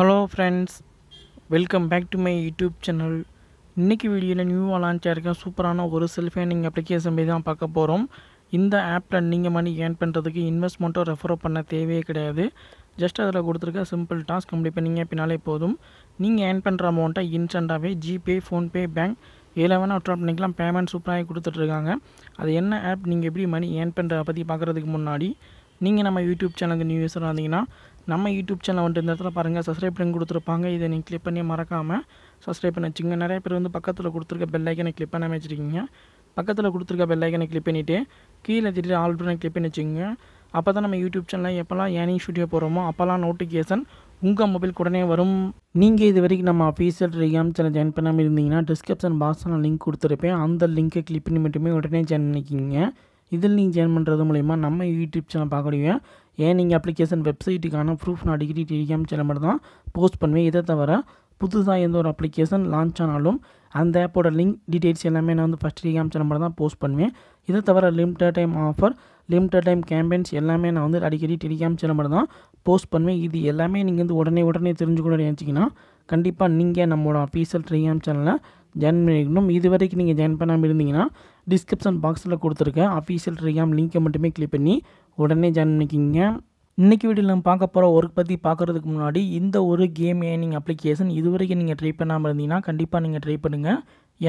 hello friends welcome back to my YouTube channel இன்றைக்கி வீடியோவில் நியூவாக லான்ச்சாக இருக்கேன் சூப்பரான ஒரு செல்ஃப் ஏர்னிங் அப்ளிகேஷன் போய் தான் பார்க்க போகிறோம் இந்த ஆப்பில் நீங்கள் மணி ஏர்ன் பண்ணுறதுக்கு இன்வெஸ்ட்மெண்ட்டோ ரெஃபரோ பண்ண தேவையே கிடையாது ஜஸ்ட் அதில் கொடுத்துருக்க சிம்பிள் டாஸ்க் கம்ப்ளீட் பண்ணிங்க பின்னாலே போதும் நீங்கள் ஏர்ன் பண்ணுற அமௌண்ட்டை இன்ஸ்டண்ட்டாகவே ஜிபே ஃபோன்பே பேங்க் இதில் வேணால் விட்ரா பண்ணிக்கலாம் பேமெண்ட் சூப்பராக கொடுத்துட்ருக்காங்க அது என்ன ஆப் நீங்கள் எப்படி மணி ஏர்ன் பண்ணுற பற்றி பார்க்குறதுக்கு முன்னாடி நீங்கள் நம்ம யூடியூப் சேனலுக்கு நியூஸ் யூஸராக நம்ம யூடியூப் சேனல் வந்துட்டு இந்த இடத்துல பாருங்கள் சப்ஸ்கிரைப் பண்ணி கொடுத்துருப்பாங்க இதை நீங்கள் கிளிக் பண்ணி மறக்காமல் சப்ஸ்கிரைப் பண்ணி வச்சுங்க நிறைய பேர் வந்து பக்கத்தில் கொடுத்துருக்க பெல்லைக்கனை கிளிக் பண்ணாமல் வச்சுருக்கீங்க பக்கத்தில் கொடுத்துருக்க பெல்லைக்கனை கிளிக் பண்ணிவிட்டு கீழே திட்டு ஆல் பண்ணி கிளிக் பண்ணி வச்சுங்க அப்போ தான் நம்ம யூடியூப் சேனலில் எப்போல்லாம் ஏனி ஸ்டுடியோ போகிறோமோ அப்போல்லாம் நோட்டிஃபிகேஷன் உங்கள் மொபைல் உடனே வரும் நீங்கள் இது வரைக்கும் நம்ம அஃபீஷியல் டெலிகிராம் சேனல் ஜாயின் பண்ணாமல் இருந்தீங்கன்னா டிஸ்கிரிப்ஷன் பாக்ஸில் நான் லிங்க் கொடுத்துருப்பேன் அந்த லிங்க்கை கிளிக் பண்ணி மட்டுமே உடனே ஜாயின் பண்ணிக்கிங்க இதில் நீங்கள் ஜாயின் பண்ணுறது மூலிமா நம்ம யூடியூப் சேனல் முடியும் ஏன் நீங்கள் அப்ளிகேஷன் வெப்சைட்டுக்கான ப்ரூஃப் நான் டிகிரி டிஎம் சில மாதிரி தான் போஸ்ட் பண்ணுவேன் இதை தவிர புதுசாக எந்த ஒரு அப்ளிகேஷன் லான்ச் ஆனாலும் அந்த ஆப்போட லிங்க் டீட்டெயில்ஸ் எல்லாமே நான் வந்து ஃபஸ்ட் டிகாம் மட்டும் தான் போஸ்ட் பண்ணுவேன் இதை தவிர limited time offer limited time campaigns எல்லாமே நான் வந்து அடிக்கடி டெலிகாம் மாதிரி தான் போஸ்ட் பண்ணுவேன் இது எல்லாமே நீங்கள் வந்து உடனே உடனே தெரிஞ்சுக்கணும்னு நினச்சிங்கன்னா கண்டிப்பாக நீங்கள் நம்மளோட அஃபீஷியல் டெலிகாம் சேனலை ஜாயின் பண்ணிக்கணும் இது வரைக்கும் நீங்கள் ஜாயின் பண்ணாமல் இருந்தீங்கன்னா டிஸ்கிரிப்ஷன் பாக்ஸில் கொடுத்துருக்க அஃபீஷியல் டெலிகாம் லிங்க்கை மட்டுமே கிளிக் பண்ணி உடனே ஜாயின் பண்ணிக்கிங்க இன்றைக்கி வீடியோ நம்ம பார்க்க போகிற ஒர்க் பற்றி பார்க்குறதுக்கு முன்னாடி இந்த ஒரு கேம் ஏனிங் அப்ளிகேஷன் இது வரைக்கும் நீங்கள் ட்ரை பண்ணாமல் இருந்தீங்கன்னா கண்டிப்பாக நீங்கள் ட்ரை பண்ணுங்கள்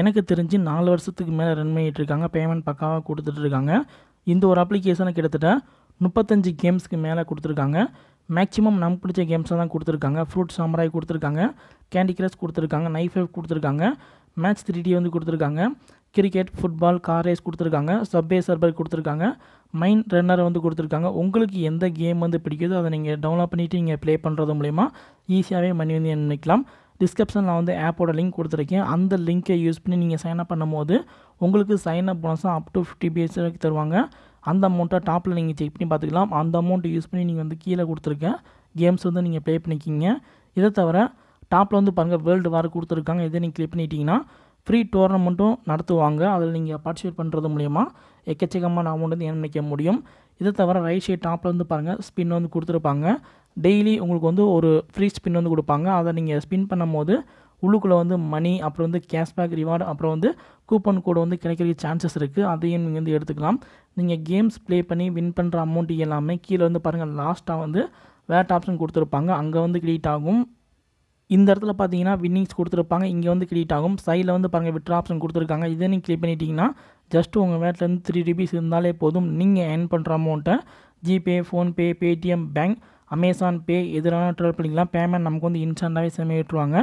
எனக்கு தெரிஞ்சு நாலு வருஷத்துக்கு மேலே ரன் பண்ணிகிட்ருக்காங்க பேமெண்ட் பக்காவாக கொடுத்துட்ருக்காங்க இந்த ஒரு அப்ளிகேஷனை கிட்டத்தட்ட முப்பத்தஞ்சு கேம்ஸ்க்கு மேலே கொடுத்துருக்காங்க மேக்ஸிமம் நமக்கு பிடிச்ச கேம்ஸாக தான் கொடுத்துருக்காங்க ஃப்ரூட் சாம்பராய் கொடுத்துருக்காங்க கேண்டி கிரஷ் கொடுத்துருக்காங்க நைஃப் கொடுத்துருக்காங்க மேட்ச் த்ரீ டி வந்து கொடுத்துருக்காங்க கிரிக்கெட் ஃபுட்பால் கார் ரேஸ் கொடுத்துருக்காங்க சப்வே சர்வர் கொடுத்துருக்காங்க மைண்ட் ரன்னர் வந்து கொடுத்துருக்காங்க உங்களுக்கு எந்த கேம் வந்து பிடிக்குதோ அதை நீங்கள் டவுன்லோட் பண்ணிவிட்டு நீங்கள் ப்ளே பண்ணுறது மூலிமா ஈஸியாகவே மணி வந்து நினைக்கலாம் டிஸ்கிரிப்ஷனில் வந்து ஆப்போட லிங்க் கொடுத்துருக்கேன் அந்த லிங்க்கை யூஸ் பண்ணி நீங்கள் சைன் அப் பண்ணும்போது உங்களுக்கு சைன் அப் போனஸும் அப் டு ஃபிஃப்டி பேஸ் தருவாங்க அந்த அமௌண்ட்டை டாப்பில் நீங்கள் செக் பண்ணி பார்த்துக்கலாம் அந்த அமௌண்ட்டை யூஸ் பண்ணி நீங்கள் வந்து கீழே கொடுத்துருக்க கேம்ஸ் வந்து நீங்கள் ப்ளே பண்ணிக்கிங்க இதை தவிர டாப்பில் வந்து பாருங்கள் வேர்ல்டு வார் கொடுத்துருக்காங்க இதை நீங்கள் கிளிக் பண்ணிட்டீங்கன்னா ஃப்ரீ டோர்னமெண்ட்டும் நடத்துவாங்க அதில் நீங்கள் பார்ட்டிசிபேட் பண்ணுறது மூலிமா எக்கச்சக்கமான அமௌண்ட் வந்து என்ன நினைக்க முடியும் இதை தவிர ரைட் சைட் டாப்பில் வந்து பாருங்கள் ஸ்பின் வந்து கொடுத்துருப்பாங்க டெய்லி உங்களுக்கு வந்து ஒரு ஃப்ரீ ஸ்பின் வந்து கொடுப்பாங்க அதை நீங்கள் ஸ்பின் பண்ணும்போது உள்ளுக்குள்ளே வந்து மணி அப்புறம் வந்து கேஷ்பேக் ரிவார்டு அப்புறம் வந்து கூப்பன் கோடு வந்து கிடைக்கிற சான்சஸ் இருக்குது அதையும் நீங்கள் வந்து எடுத்துக்கலாம் நீங்கள் கேம்ஸ் ப்ளே பண்ணி வின் பண்ணுற அமௌண்ட் எல்லாமே கீழே வந்து பாருங்கள் லாஸ்ட்டாக வந்து வேட் ஆப்ஷன் கொடுத்துருப்பாங்க அங்கே வந்து கிரியேட் ஆகும் இந்த இடத்துல பார்த்தீங்கன்னா வின்னிங்ஸ் கொடுத்துருப்பாங்க இங்கே வந்து கிரியேட் ஆகும் சைடில் வந்து பாருங்கள் விட்ரா ஆப்ஷன் கொடுத்துருக்காங்க இதை நீங்கள் கிளிக் பண்ணிட்டீங்கன்னா ஜஸ்ட் உங்கள் வேட்லேருந்து த்ரீ ருபீஸ் இருந்தாலே போதும் நீங்கள் ஏர்ன் பண்ணுற அமௌண்ட்டை GPay PhonePe Paytm bank Amazon Pay எதிரான ட்ரெவல் பண்ணிக்கலாம் பேமெண்ட் நமக்கு வந்து இன்ஸ்டண்ட்டாகவே செமையிட்டுருவாங்க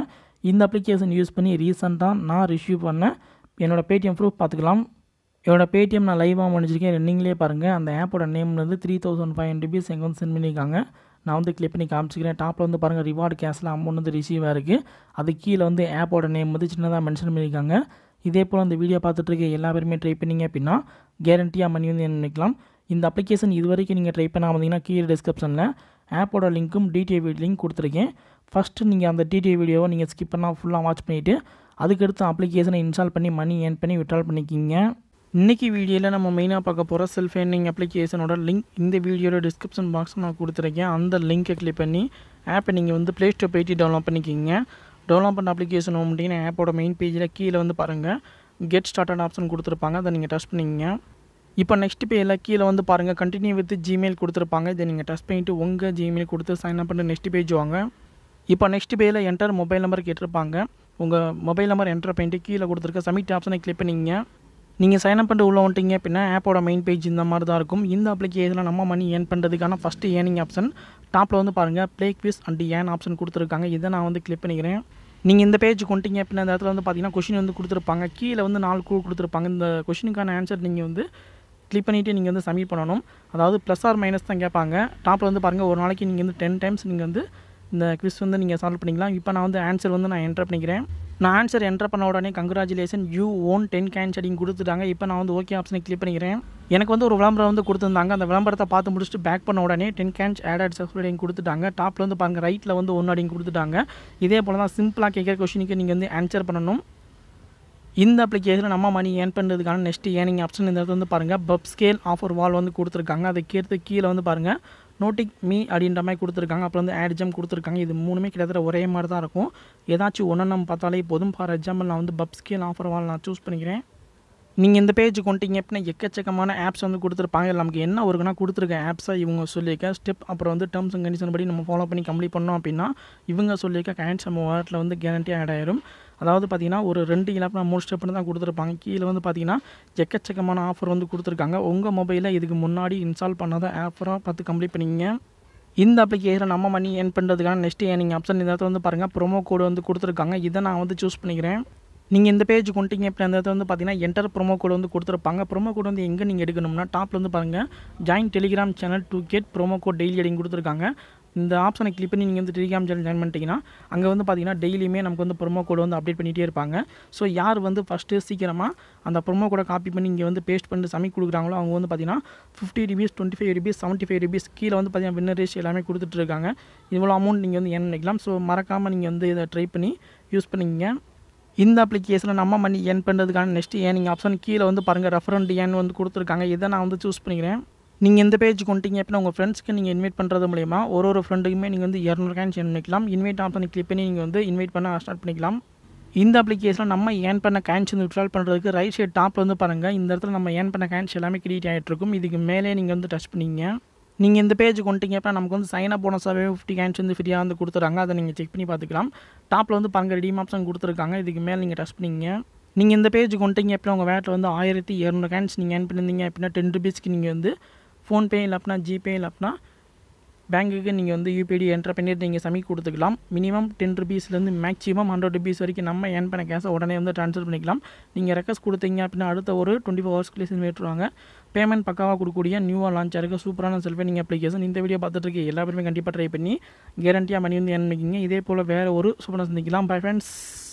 இந்த அப்ளிகேஷன் யூஸ் பண்ணி ரீசெண்டாக நான் ரிசீவ் பண்ணேன் என்னோடய பேடிஎம் ப்ரூஃப் பார்த்துக்கலாம் என்னோடய பேடிஎம் நான் லைவாக முடிஞ்சிருக்கேன் நீங்களே பாருங்கள் அந்த ஆப்போட நேம்லேருந்து three thousand five hundred rupees எங்கே வந்து சென்ட் பண்ணியிருக்காங்க நான் வந்து கிளிக் பண்ணி காமிச்சிக்கிறேன் டாப்பில் வந்து பாருங்கள் ரிவார்டு கேஷில் அமௌண்ட் வந்து ரிசீவ் இருக்குது அது கீழே வந்து ஆப்போட நேம் வந்து சின்னதாக மென்ஷன் பண்ணியிருக்காங்க இதே போல் அந்த வீடியோ இருக்க எல்லா பேருமே ட்ரை பண்ணிங்க அப்படின்னா கேரண்டியாக மணி வந்து என்ன நினைக்கலாம் இந்த அப்ளிகேஷன் இது வரைக்கும் நீங்கள் ட்ரை பண்ணாமல் வந்தீங்கன்னா கீழே டிஸ்கிரிப்ஷனில் ஆப்போட லிங்க்கும் வீடியோ லிங்க் கொடுத்துருக்கேன் ஃபஸ்ட்டு நீங்கள் அந்த டிடிஐ வீடியோவை நீங்கள் ஸ்கிப் பண்ணால் ஃபுல்லாக வாட்ச் பண்ணிவிட்டு அதுக்கடுத்து அப்ளிகேஷனை இன்ஸ்டால் பண்ணி மணி ஏர்ன் பண்ணி விட்ரால் பண்ணிக்கிங்க இன்றைக்கி வீடியோவில் நம்ம மெயினாக பார்க்க போகிற செல்ஃப் ஏர்னிங் அப்ளிகேஷனோட லிங்க் இந்த வீடியோட டிஸ்கிரிப்ஷன் பாக்ஸில் நான் கொடுத்துருக்கேன் அந்த லிங்க்கை கிளிக் பண்ணி ஆப்பை நீங்கள் வந்து ப்ளே ஸ்டோர் போயிட்டு டவுன்லோட் பண்ணிக்கிங்க டவுன்லோட் பண்ண அப்ளிகேஷன் அப்படின்னா ஆப்போட மெயின் பேஜில் கீழே வந்து பாருங்கள் கெட் ஸ்டார்ட் ஆப்ஷன் கொடுத்துருப்பாங்க அதை நீங்கள் டச் பண்ணிக்கிங்க இப்போ நெக்ஸ்ட் பேயில் கீழே வந்து பாருங்கள் கண்டினியூ வித் ஜிமெயில் கொடுத்துருப்பாங்க இதை நீங்கள் டச் பண்ணிவிட்டு உங்கள் ஜிமெயில் கொடுத்து சைன் அப் பண்ணிட்டு நெக்ஸ்ட் பேஜ் வாங்க இப்போ நெக்ஸ்ட் பேயில் என்டர் மொபைல் நம்பர் கேட்டிருப்பாங்க உங்கள் மொபைல் நம்பர் என்டர் பண்ணிட்டு கீழே கொடுத்துருக்க சப்மிட் ஆப்ஷனை கிளிக் பண்ணிங்க நீங்கள் சைன் அப் பண்ணிட்டு உள்ளே வந்துட்டீங்க அப்படின்னா ஆப்போட மெயின் பேஜ் இந்த மாதிரி தான் இருக்கும் இந்த அப்ளிகேஷனில் நம்ம மணி ஏன் பண்ணுறதுக்கான ஃபஸ்ட்டு ஏர்னிங் ஆப்ஷன் டாப்பில் வந்து பாருங்கள் play quiz and earn option கொடுத்துருக்காங்க இதை நான் வந்து கிளிக் பண்ணிக்கிறேன் நீங்கள் இந்த பேஜ் கொண்டீங்க அப்படின்னா இந்த இடத்துல வந்து பார்த்தீங்கன்னா கொஷின் வந்து கொடுத்துருப்பாங்க கீழே வந்து நாலு குழு கொடுத்துருப்பாங்க இந்த கொஷினுக்கான ஆன்சர் நீங்கள் வந்து கிளிக் பண்ணிவிட்டு நீங்கள் வந்து சப்மிட் பண்ணணும் அதாவது ப்ளஸ் ஆர் மைனஸ் தான் கேட்பாங்க டாப்பில் வந்து பாருங்கள் ஒரு நாளைக்கு நீங்கள் வந்து டென் டைம்ஸ் நீங்கள் வந்து இந்த குவிஸ் வந்து நீங்கள் சால்வ் பண்ணிக்கலாம் இப்போ நான் வந்து ஆன்சர் வந்து நான் என்ட்ரு பண்ணிக்கிறேன் நான் ஆன்சர் என்ட்ரு பண்ண உடனே congratulation you won ten coins அப்படின்னு கொடுத்துட்டாங்க இப்போ நான் வந்து ஓகே ஆப்ஷனை கிளிக் பண்ணிக்கிறேன் எனக்கு வந்து ஒரு விளம்பரம் வந்து கொடுத்துருந்தாங்க அந்த விளம்பரத்தை பார்த்து முடிச்சுட்டு பேக் பண்ண உடனே ten coins add add subscribe கொடுத்துட்டாங்க டாப்பில் வந்து பாருங்கள் ரைட்டில் வந்து ஒன்று அப்படின்னு கொடுத்துட்டாங்க இதே போல் தான் சிம்பிளாக கேட்குற கொஷினுக்கு நீங்கள் வந்து ஆன்சர் பண்ணணும் இந்த அப்ளிகேஷனில் நம்ம மணி ஏர்ன் பண்ணுறதுக்கான நெக்ஸ்ட் ஏர்னிங் ஆப்ஷன் இந்த இடத்துல வந்து பாருங்கள் பப் ஸ்கேல் ஆஃபர் வால் வந்து கொடுத்துருக்காங்க அதை கேட்டு கீழே வந்து பாருங்கள் நோட்டிக் மீ அப்படின்ற மாதிரி கொடுத்துருக்காங்க அப்புறம் வந்து ஆட் ஜம் கொடுத்துருக்காங்க இது மூணுமே கிட்டத்தட்ட ஒரே மாதிரி தான் இருக்கும் ஏதாச்சும் ஒன்று நம்ம பார்த்தாலே போதும் ஃபார் எக்ஸாம்பிள் நான் வந்து பப் ஸ்கேல் ஆஃபர் வால் நான் சூஸ் பண்ணிக்கிறேன் நீங்கள் இந்த பேஜ் கொண்டீங்க அப்படின்னா எக்கச்சக்கமான ஆப்ஸ் வந்து கொடுத்துருப்பாங்க நமக்கு என்ன ஒருக்குனா கொடுத்துருக்க ஆப்ஸாக இவங்க சொல்லியிருக்க ஸ்டெப் அப்புறம் வந்து டேர்ம்ஸ் அண்ட் கண்டிஷன் படி நம்ம ஃபாலோ பண்ணி கம்ப்ளீட் பண்ணோம் அப்படின்னா இவங்க சொல்லியிருக்க கேன்ஸ் நம்ம வந்து கேரண்டி ஆட் ஆயிரும் அதாவது பார்த்திங்கன்னா ஒரு ரெண்டு இலாப் மூணு ஸ்டெப்னு தான் கொடுத்துருப்பாங்க கீழே வந்து பார்த்திங்கன்னா எக்கச்சக்கமான ஆஃபர் வந்து கொடுத்துருக்காங்க உங்கள் மொபைலில் இதுக்கு முன்னாடி இன்ஸ்டால் பண்ணாத ஆஃபராக பார்த்து கம்ப்ளீட் பண்ணிங்க இந்த அப்ளிகேஷனை நம்ம மணி ஏன் பண்ணுறதுக்கான நெக்ஸ்ட் ஏர்னிங் ஆப்ஷன் இந்த வந்து பாருங்கள் ப்ரோமோ கோடு வந்து கொடுத்துருக்காங்க இதை நான் வந்து சூஸ் பண்ணிக்கிறேன் நீங்கள் இந்த பேஜ் கொண்டீங்க இடத்துல வந்து பார்த்தீங்கன்னா என்டர் ப்ரோமோ கோடு வந்து கொடுத்துருப்பாங்க ப்ரோமோ கோடு வந்து எங்கே நீங்கள் எடுக்கணும்னா டாப்பில் வந்து பாருங்கள் join Telegram channel to get promo code daily எடிங் கொடுத்துருக்காங்க இந்த ஆப்ஷனை கிளிக் பண்ணி நீங்கள் வந்து டெலிகிராம் சேனல் ஜாயின் பண்ணிட்டீங்கன்னா அங்கே வந்து பார்த்தீங்கன்னா டெய்லியுமே நமக்கு வந்து ப்ரொமோ கோடு வந்து அப்டேட் பண்ணிகிட்டே இருப்பாங்க ஸோ யார் வந்து ஃபஸ்ட்டு சீக்கிரமாக அந்த ப்ரொமோ கோடை காப்பி பண்ணி இங்கே வந்து பேஸ்ட் பண்ணி சமைக்க கொடுக்குறாங்களோ அவங்க வந்து பார்த்தீங்கன்னா fifty rupees twenty five rupees seventy five rupees கீழே வந்து பார்த்தீங்கன்னா வின்னர் ரேஷ் எல்லாமே கொடுத்துட்ருக்காங்க இவ்வளோ அமௌண்ட் நீங்கள் வந்து ஏன் நினைக்கலாம் ஸோ மறக்காமல் நீங்கள் வந்து இதை ட்ரை பண்ணி யூஸ் பண்ணிக்கிங்க இந்த அப்ளிகேஷனில் நம்ம மணி ஏன் பண்ணுறதுக்கான நெக்ஸ்ட் நீங்கள் ஆப்ஷன் கீழே வந்து பாருங்கள் ரெஃபரண்ட் ஏன் வந்து கொடுத்துருக்காங்க இதை நான் வந்து சூஸ் பண்ணிக்கிறேன் நீங்கள் இந்த பேஜ் கொண்டீங்க அப்படின்னா உங்கள் ஃப்ரெண்ட்ஸ்க்கு நீங்கள் இன்வைட் பண்ணுறது மூலியமாக ஒரு ஒரு ஃப்ரெண்டுக்குமே நீங்கள் வந்து இரநூறு கேன்ஸ் என் பண்ணிக்கலாம் இன்வைட் ஆப்ஷன் கிளிக் பண்ணி நீங்கள் வந்து இன்வைட் பண்ண ஸ்டார்ட் பண்ணிக்கலாம் இந்த அப்ளிகேஷனில் நம்ம ஏன் பண்ண கேன்ஸ் வந்து விட்ரால் பண்ணுறதுக்கு ரைட் சைட் டாப்பில் வந்து பாருங்கள் இந்த இடத்துல நம்ம ஏன் பண்ண கேன்ஸ் எல்லாமே கிரியேட் ஆகிட்டு இருக்கும் இதுக்கு மேலே நீங்கள் வந்து டச் பண்ணிங்க நீங்கள் இந்த பேஜ் கொண்டீங்க அப்படின்னா நமக்கு வந்து சைன் அப் போனஸாகவே ஃபிஃப்டி கேன்ஸ் வந்து ஃப்ரீயாக வந்து கொடுத்துறாங்க அதை நீங்கள் செக் பண்ணி பார்த்துக்கலாம் டாப்பில் வந்து பாருங்கள் ரெடீம் ஆப்ஷன் கொடுத்துருக்காங்க இதுக்கு மேலே நீங்கள் டச் பண்ணிங்க நீங்கள் இந்த பேஜ் கொண்டீங்க அப்படின்னா உங்கள் வேட்டில் வந்து ஆயிரத்தி இரநூறு கேன்ஸ் நீங்கள் ஏன் பண்ணியிருந்தீங்க அப்படின்னா டென் ருபீஸ்க்கு நீங்கள் வந்து ஃபோன்பே இல்லை அப்படின்னா ஜிபே இல்லை அப்படின்னா பேங்க்குக்கு நீங்கள் வந்து யூபிடி என்ட்ரு பண்ணிட்டு நீங்கள் சமிக் கொடுத்துக்கலாம் மினிமம் டென் ருபீஸ்லேருந்து மேக்ஸிமம் ஹண்ட்ரட் ருபீஸ் வரைக்கும் நம்ம ஏன் பண்ண கேஸை உடனே வந்து ட்ரான்ஸ்ஃபர் பண்ணிக்கலாம் நீங்கள் ரெக்வஸ்ட் கொடுத்தீங்க அப்படின்னா அடுத்த ஒரு டுவெண்ட்டி ஃபோர் ஹவர்ஸ்க்குள்ளே செஞ்சு விட்டுருவாங்க பேமெண்ட் பக்காவாக கொடுக்கக்கூடிய நியூவாக லான்ச் ஆகிருக்க சூப்பரான நீங்கள் அப்ளிகேஷன் இந்த வீடியோ பார்த்துட்டு இருக்க எல்லா கண்டிப்பாக ட்ரை பண்ணி கேரண்டியாக மணி வந்து ஏன் பண்ணிக்கிங்க இதே போல் வேறு ஒரு சூப்பராக சந்திக்கலாம் பை ஃப்ரெண்ட்ஸ்